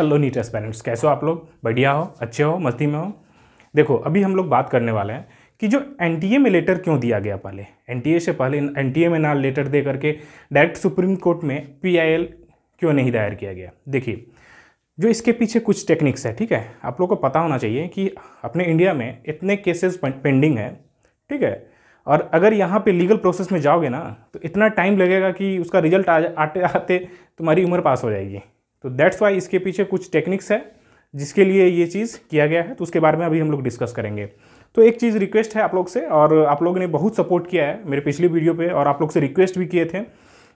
hello NEET aspirants कैसे हो आप लोग बढ़िया हो अच्छे हो मस्ती में हो देखो अभी हम लोग बात करने वाले हैं कि जो एन में लेटर क्यों दिया गया पहले एन से पहले एन में ना लेटर दे करके डायरेक्ट सुप्रीम कोर्ट में पी क्यों नहीं दायर किया गया देखिए जो इसके पीछे कुछ टेक्निक्स है ठीक है आप लोग को पता होना चाहिए कि अपने इंडिया में इतने केसेस पेंडिंग हैं ठीक है और अगर यहाँ पे लीगल प्रोसेस में जाओगे ना तो इतना टाइम लगेगा कि उसका रिजल्ट आते आते तुम्हारी उम्र पास हो जाएगी तो दैट्स वाई इसके पीछे कुछ टेक्निक्स है जिसके लिए ये चीज़ किया गया है तो उसके बारे में अभी हम लोग डिस्कस करेंगे तो एक चीज़ रिक्वेस्ट है आप लोग से और आप लोगों ने बहुत सपोर्ट किया है मेरे पिछली वीडियो पे और आप लोग से रिक्वेस्ट भी किए थे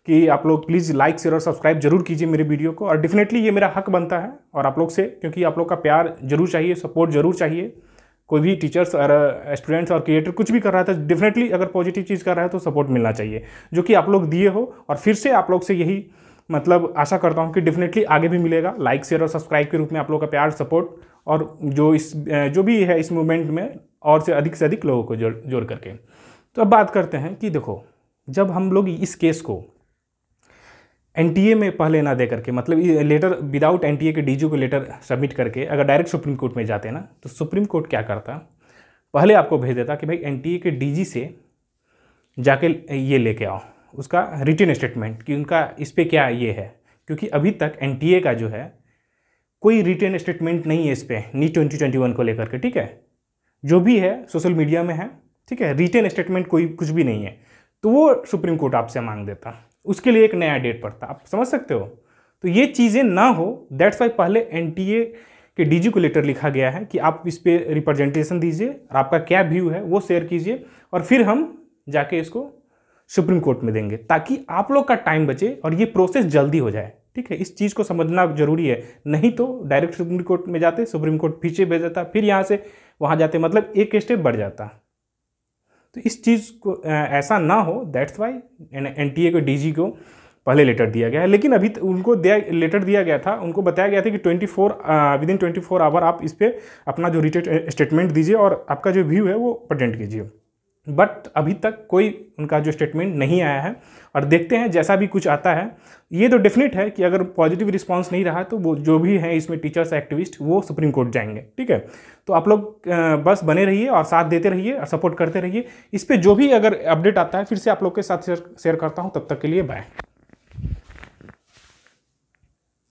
कि आप लोग प्लीज़ लाइक शेयर और सब्सक्राइब जरूर कीजिए मेरे वीडियो को और डेफिनेटली ये मेरा हक बनता है और आप लोग से क्योंकि आप लोग का प्यार जरूर चाहिए सपोर्ट जरूर चाहिए कोई भी टीचर्स और स्टूडेंट्स uh, और क्रिएटर कुछ भी कर रहा था डेफिनेटली अगर पॉजिटिव चीज़ कर रहा है तो सपोर्ट मिलना चाहिए जो कि आप लोग दिए हो और फिर से आप लोग से यही मतलब आशा करता हूँ कि डेफिनेटली आगे भी मिलेगा लाइक शेयर और सब्सक्राइब के रूप में आप लोगों का प्यार सपोर्ट और जो इस जो भी है इस मूवमेंट में और से अधिक से अधिक लोगों को जोड़ जोड़ करके तो अब बात करते हैं कि देखो जब हम लोग इस केस को एन में पहले ना दे करके मतलब letter without N K D को लेटर सबमिट करके अगर डायरेक्ट सुप्रीम कोर्ट में जाते ना तो सुप्रीम कोर्ट क्या करता पहले आपको भेज देता कि भाई एन के डी से जाके ये लेके आओ उसका रिटर्न स्टेटमेंट कि उनका इस पर क्या ये है क्योंकि अभी तक एन का जो है कोई रिटर्न स्टेटमेंट नहीं है इस पर नी ट्वेंटी ट्वेंटी वन को लेकर के ठीक है जो भी है सोशल मीडिया में है ठीक है रिटर्न स्टेटमेंट कोई कुछ भी नहीं है तो वो सुप्रीम कोर्ट आपसे मांग देता उसके लिए एक नया डेट पड़ता आप समझ सकते हो तो ये चीज़ें ना हो दैट्स वाई पहले एन के डीजी को लेटर लिखा गया है कि आप इस पर रिप्रेजेंटेशन दीजिए और आपका क्या व्यू है वो शेयर कीजिए और फिर हम जाके इसको सुप्रीम कोर्ट में देंगे ताकि आप लोग का टाइम बचे और ये प्रोसेस जल्दी हो जाए ठीक है इस चीज़ को समझना जरूरी है नहीं तो डायरेक्ट सुप्रीम कोर्ट में जाते सुप्रीम कोर्ट पीछे भेज देता फिर यहाँ से वहाँ जाते मतलब एक स्टेप बढ़ जाता तो इस चीज़ को ऐसा ना हो that's why N T A को डी जी को पहले लेटर दिया गया है लेकिन अभी उनको दिया लेटर दिया गया था उनको बताया गया था कि 24 four within twenty four hour आप इस पर अपना जो रिटेड स्टेटमेंट दीजिए और आपका जो व्यू है वो प्रटेंट कीजिए बट अभी तक कोई उनका जो स्टेटमेंट नहीं आया है और देखते हैं जैसा भी कुछ आता है ये तो डेफिनेट है कि अगर पॉजिटिव रिस्पांस नहीं रहा तो वो जो भी हैं इसमें टीचर्स एक्टिविस्ट वो सुप्रीम कोर्ट जाएंगे ठीक है तो आप लोग बस बने रहिए और साथ देते रहिए और सपोर्ट करते रहिए इस पर जो भी अगर अपडेट आता है फिर से आप लोग के साथ शेयर करता हूँ तब तक के लिए बाय